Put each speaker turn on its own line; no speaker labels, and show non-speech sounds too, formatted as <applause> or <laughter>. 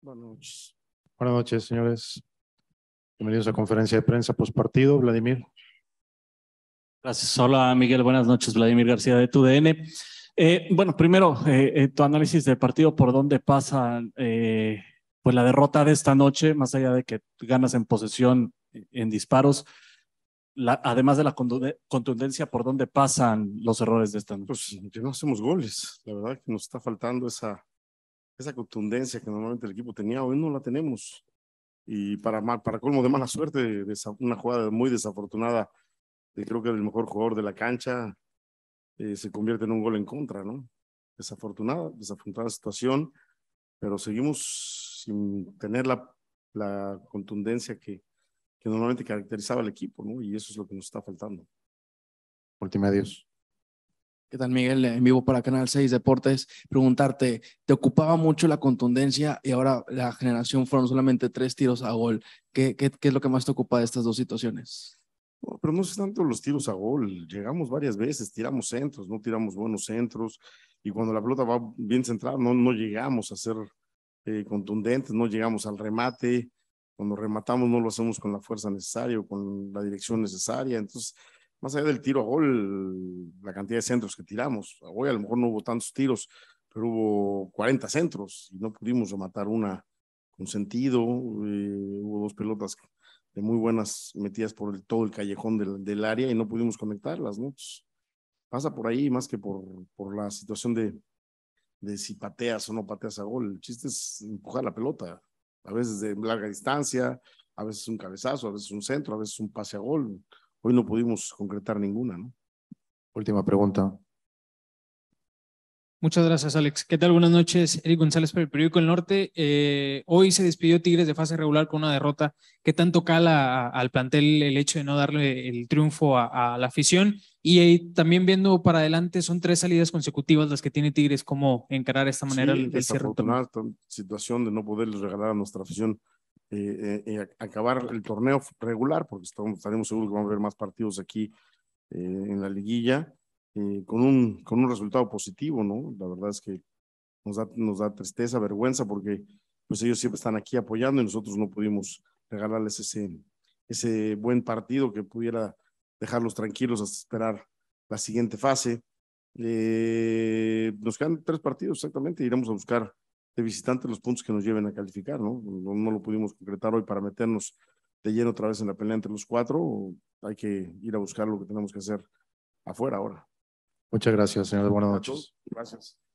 Buenas noches. Buenas noches, señores. Bienvenidos a conferencia de prensa postpartido. Vladimir. Gracias. Hola, Miguel. Buenas noches, Vladimir García de TUDN. Eh, bueno, primero, eh, eh, tu análisis del partido, por dónde pasa pues la derrota de esta noche, más allá de que ganas en posesión, en disparos, además de la contundencia, por dónde pasan los errores de esta noche. Pues que no hacemos goles, la verdad que nos está faltando esa, esa contundencia que normalmente el equipo tenía, hoy no la tenemos. Y para, para colmo de mala <laughs> suerte, una jugada muy desafortunada, de creo que el mejor jugador de la cancha eh, se convierte en un gol en contra, ¿no? Desafortunada, desafortunada situación, pero seguimos sin tener la, la contundencia que, que normalmente caracterizaba al equipo, ¿no? Y eso es lo que nos está faltando. Última adiós. ¿Qué tal, Miguel? En vivo para Canal 6 Deportes. Preguntarte, ¿te ocupaba mucho la contundencia y ahora la generación fueron solamente tres tiros a gol? ¿Qué, es lo que más te ocupa de estas dos situaciones? pero no es tanto los tiros a gol. Llegamos varias veces, tiramos centros, no tiramos buenos centros. Y cuando la pelota va bien centrada, no, llegamos a ser eh, contundentes, no llegamos al remate. Cuando rematamos, no lo hacemos con la fuerza necesaria o con la dirección necesaria. Entonces, más allá del tiro a gol, la cantidad de centros que tiramos. Hoy a lo mejor no hubo tantos tiros, pero hubo 40 centros y no pudimos rematar una con sentido. Eh, hubo dos pelotas de muy buenas metidas por todo el callejón del, área y no pudimos conectarlas, ¿no? pasa por ahí más que por, por la situación de, de si pateas o no pateas a gol. El chiste es empujar la pelota, a veces de larga distancia, a veces un cabezazo, a veces un centro, a veces un pase a gol. Hoy no pudimos concretar ninguna, ¿no? Última pregunta. Muchas gracias, Alex. ¿Qué tal? Buenas noches. Eric González para el Periódico El Norte. Eh, hoy se despidió Tigres de fase regular con una derrota. ¿Qué tanto cala al plantel el hecho de no darle el triunfo a, la afición? Y eh, también viendo para adelante, son tres salidas consecutivas las que tiene Tigres. ¿Cómo encarar esta manera sí, el, el situación de no poder regalar a nuestra afición eh, eh, eh, acabar el torneo regular, porque estamos, estaremos seguros que vamos a ver más partidos aquí en la liguilla, con, un, con un resultado positivo, ¿no? La verdad es que nos da, nos da tristeza, vergüenza, porque pues ellos siempre están aquí apoyando y nosotros no pudimos regalarles ese, ese buen partido que pudiera dejarlos tranquilos hasta esperar la siguiente fase. nos quedan tres partidos exactamente, iremos a buscar de visitante los puntos que nos lleven a calificar, ¿no? ¿no? lo pudimos concretar hoy para meternos de lleno otra vez en la pelea entre los cuatro. Hay que ir a buscar lo que tenemos que hacer afuera ahora. Muchas gracias, señor. Buenas noches. Gracias.